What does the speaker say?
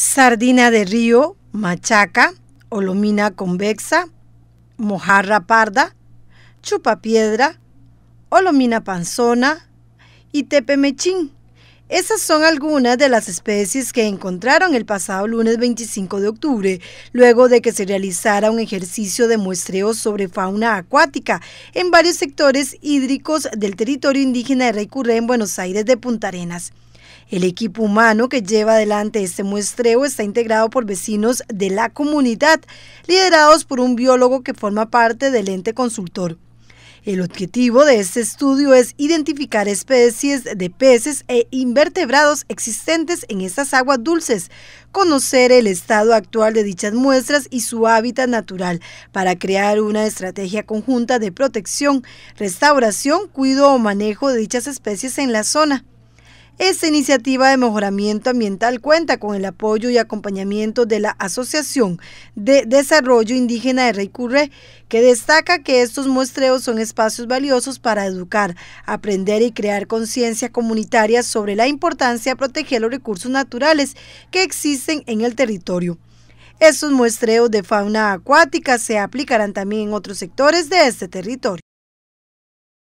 sardina de río, machaca, olomina convexa, mojarra parda, chupapiedra, olomina panzona y tepemechín. Esas son algunas de las especies que encontraron el pasado lunes 25 de octubre, luego de que se realizara un ejercicio de muestreo sobre fauna acuática en varios sectores hídricos del territorio indígena de Reycurré en Buenos Aires de Punta Arenas. El equipo humano que lleva adelante este muestreo está integrado por vecinos de la comunidad, liderados por un biólogo que forma parte del ente consultor. El objetivo de este estudio es identificar especies de peces e invertebrados existentes en estas aguas dulces, conocer el estado actual de dichas muestras y su hábitat natural para crear una estrategia conjunta de protección, restauración, cuido o manejo de dichas especies en la zona. Esta iniciativa de mejoramiento ambiental cuenta con el apoyo y acompañamiento de la Asociación de Desarrollo Indígena de Rey que destaca que estos muestreos son espacios valiosos para educar, aprender y crear conciencia comunitaria sobre la importancia de proteger los recursos naturales que existen en el territorio. Estos muestreos de fauna acuática se aplicarán también en otros sectores de este territorio.